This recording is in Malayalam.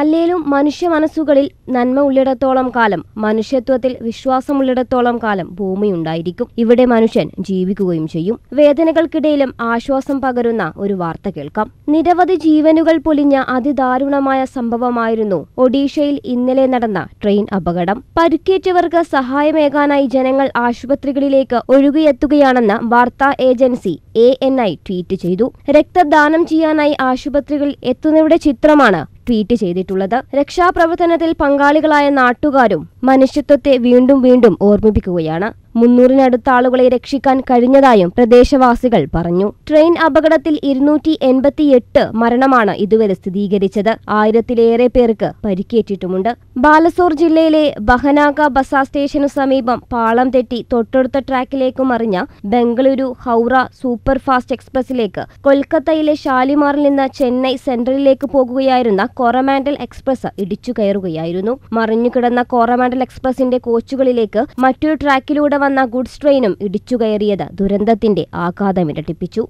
അല്ലേലും മനുഷ്യ മനസ്സുകളിൽ നന്മ ഉള്ളിടത്തോളം കാലം മനുഷ്യത്വത്തിൽ വിശ്വാസമുള്ളിടത്തോളം കാലം ഭൂമി ഉണ്ടായിരിക്കും ഇവിടെ മനുഷ്യൻ ജീവിക്കുകയും ചെയ്യും വേദനകൾക്കിടയിലും ആശ്വാസം പകരുന്ന ഒരു വാർത്ത കേൾക്കാം നിരവധി ജീവനുകൾ പൊലിഞ്ഞ അതിദാരുണമായ സംഭവമായിരുന്നു ഒഡീഷയിൽ ഇന്നലെ നടന്ന ട്രെയിൻ അപകടം പരുക്കേറ്റവർക്ക് സഹായമേകാനായി ജനങ്ങൾ ആശുപത്രികളിലേക്ക് ഒഴുകിയെത്തുകയാണെന്ന് വാർത്താ ഏജൻസി എ ട്വീറ്റ് ചെയ്തു രക്തദാനം ചെയ്യാനായി ആശുപത്രികളിൽ എത്തുന്നവരുടെ ചിത്രമാണ് ട്വീറ്റ് ചെയ്തിട്ടുള്ളത് രക്ഷാപ്രവർത്തനത്തിൽ പങ്കാളികളായ നാട്ടുകാരും മനുഷ്യത്വത്തെ വീണ്ടും വീണ്ടും ഓർമ്മിപ്പിക്കുകയാണ് മുന്നൂറിനടുത്ത ആളുകളെ രക്ഷിക്കാൻ കഴിഞ്ഞതായും പ്രദേശവാസികൾ പറഞ്ഞു ട്രെയിൻ അപകടത്തിൽ ഇരുന്നൂറ്റി എൺപത്തിയെട്ട് മരണമാണ് ഇതുവരെ സ്ഥിരീകരിച്ചത് ആയിരത്തിലേറെ പേർക്ക് പരിക്കേറ്റിട്ടുമുണ്ട് ബാലസോർ ജില്ലയിലെ ബഹനാഗ ബസാ സ്റ്റേഷനു സമീപം പാളം തെറ്റി തൊട്ടടുത്ത ട്രാക്കിലേക്ക് മറിഞ്ഞ ബംഗളൂരു ഹൗറ സൂപ്പർഫാസ്റ്റ് എക്സ്പ്രസിലേക്ക് കൊൽക്കത്തയിലെ ഷാലിമാറിൽ നിന്ന് ചെന്നൈ സെൻട്രലിലേക്ക് പോകുകയായിരുന്ന കോറമാൻഡൽ എക്സ്പ്രസ് ഇടിച്ചു കയറുകയായിരുന്നു മറിഞ്ഞുകിടന്ന കോറമാൻഡൽ എക്സ്പ്രസിന്റെ കോച്ചുകളിലേക്ക് മറ്റൊരു ട്രാക്കിലൂടെ വന്ന ഗുഡ്സ് ട്രെയിനും ഇടിച്ചുകയറിയത് ദുരന്തത്തിന്റെ ആഘാതം ഇരട്ടിപ്പിച്ചു